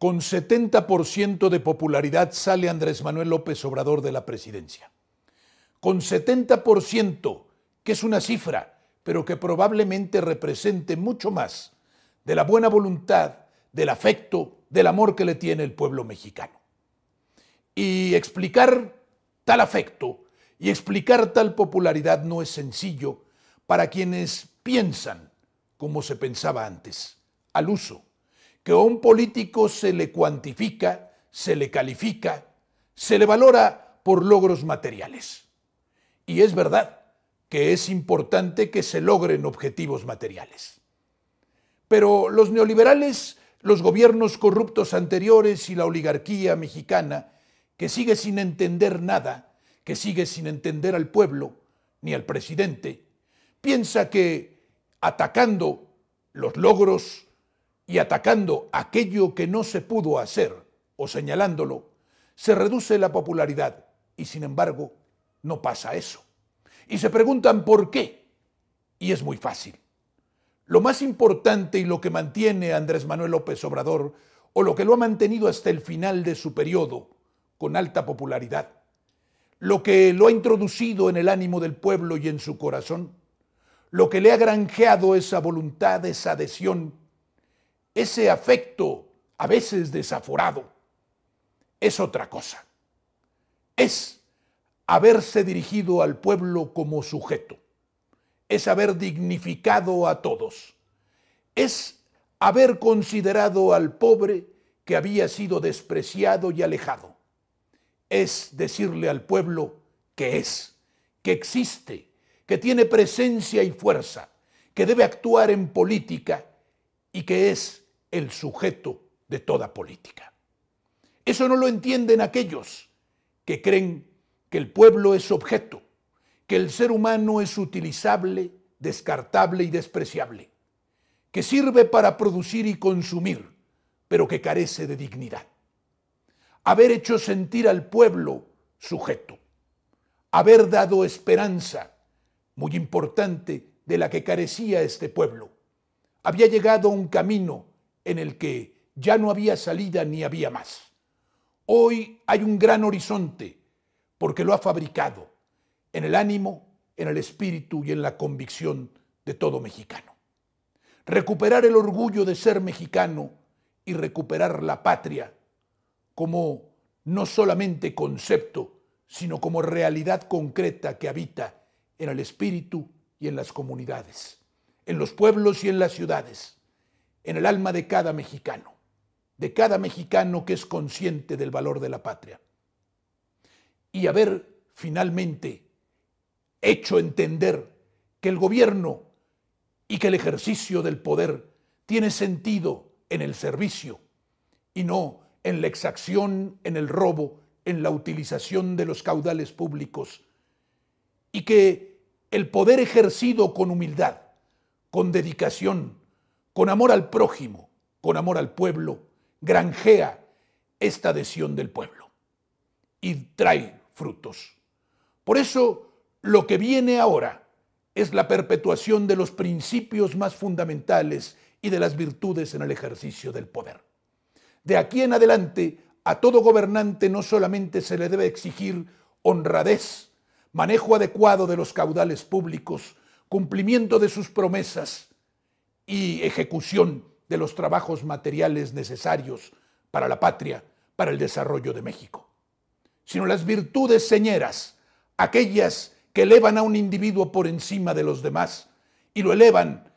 Con 70% de popularidad sale Andrés Manuel López Obrador de la presidencia. Con 70%, que es una cifra, pero que probablemente represente mucho más de la buena voluntad, del afecto, del amor que le tiene el pueblo mexicano. Y explicar tal afecto y explicar tal popularidad no es sencillo para quienes piensan como se pensaba antes, al uso que a un político se le cuantifica, se le califica, se le valora por logros materiales. Y es verdad que es importante que se logren objetivos materiales. Pero los neoliberales, los gobiernos corruptos anteriores y la oligarquía mexicana, que sigue sin entender nada, que sigue sin entender al pueblo ni al presidente, piensa que atacando los logros y atacando aquello que no se pudo hacer o señalándolo, se reduce la popularidad y sin embargo no pasa eso. Y se preguntan por qué. Y es muy fácil. Lo más importante y lo que mantiene Andrés Manuel López Obrador, o lo que lo ha mantenido hasta el final de su periodo, con alta popularidad, lo que lo ha introducido en el ánimo del pueblo y en su corazón, lo que le ha granjeado esa voluntad, esa adhesión ese afecto a veces desaforado, es otra cosa. Es haberse dirigido al pueblo como sujeto, es haber dignificado a todos, es haber considerado al pobre que había sido despreciado y alejado, es decirle al pueblo que es, que existe, que tiene presencia y fuerza, que debe actuar en política, y que es el sujeto de toda política. Eso no lo entienden aquellos que creen que el pueblo es objeto, que el ser humano es utilizable, descartable y despreciable, que sirve para producir y consumir, pero que carece de dignidad. Haber hecho sentir al pueblo sujeto, haber dado esperanza, muy importante, de la que carecía este pueblo había llegado a un camino en el que ya no había salida ni había más. Hoy hay un gran horizonte porque lo ha fabricado en el ánimo, en el espíritu y en la convicción de todo mexicano. Recuperar el orgullo de ser mexicano y recuperar la patria como no solamente concepto, sino como realidad concreta que habita en el espíritu y en las comunidades en los pueblos y en las ciudades, en el alma de cada mexicano, de cada mexicano que es consciente del valor de la patria. Y haber finalmente hecho entender que el gobierno y que el ejercicio del poder tiene sentido en el servicio y no en la exacción, en el robo, en la utilización de los caudales públicos, y que el poder ejercido con humildad con dedicación, con amor al prójimo, con amor al pueblo, granjea esta adhesión del pueblo y trae frutos. Por eso lo que viene ahora es la perpetuación de los principios más fundamentales y de las virtudes en el ejercicio del poder. De aquí en adelante, a todo gobernante no solamente se le debe exigir honradez, manejo adecuado de los caudales públicos, cumplimiento de sus promesas y ejecución de los trabajos materiales necesarios para la patria, para el desarrollo de México, sino las virtudes señeras, aquellas que elevan a un individuo por encima de los demás y lo elevan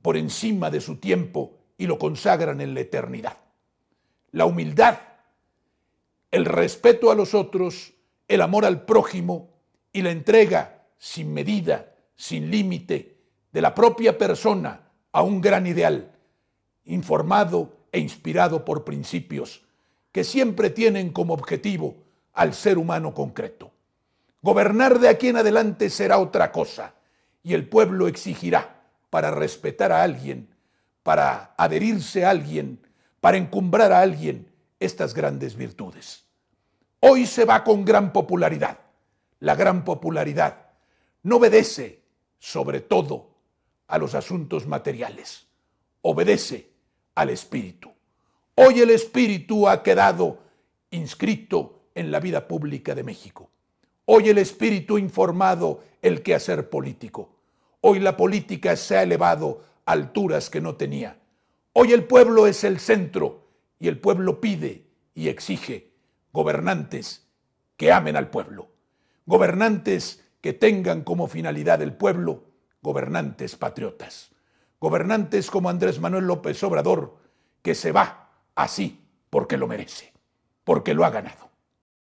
por encima de su tiempo y lo consagran en la eternidad. La humildad, el respeto a los otros, el amor al prójimo y la entrega sin medida sin límite de la propia persona a un gran ideal, informado e inspirado por principios que siempre tienen como objetivo al ser humano concreto. Gobernar de aquí en adelante será otra cosa y el pueblo exigirá para respetar a alguien, para adherirse a alguien, para encumbrar a alguien estas grandes virtudes. Hoy se va con gran popularidad. La gran popularidad no obedece sobre todo a los asuntos materiales. Obedece al Espíritu. Hoy el Espíritu ha quedado inscrito en la vida pública de México. Hoy el Espíritu ha informado el quehacer político. Hoy la política se ha elevado a alturas que no tenía. Hoy el pueblo es el centro y el pueblo pide y exige gobernantes que amen al pueblo, gobernantes que tengan como finalidad el pueblo gobernantes patriotas, gobernantes como Andrés Manuel López Obrador, que se va así porque lo merece, porque lo ha ganado.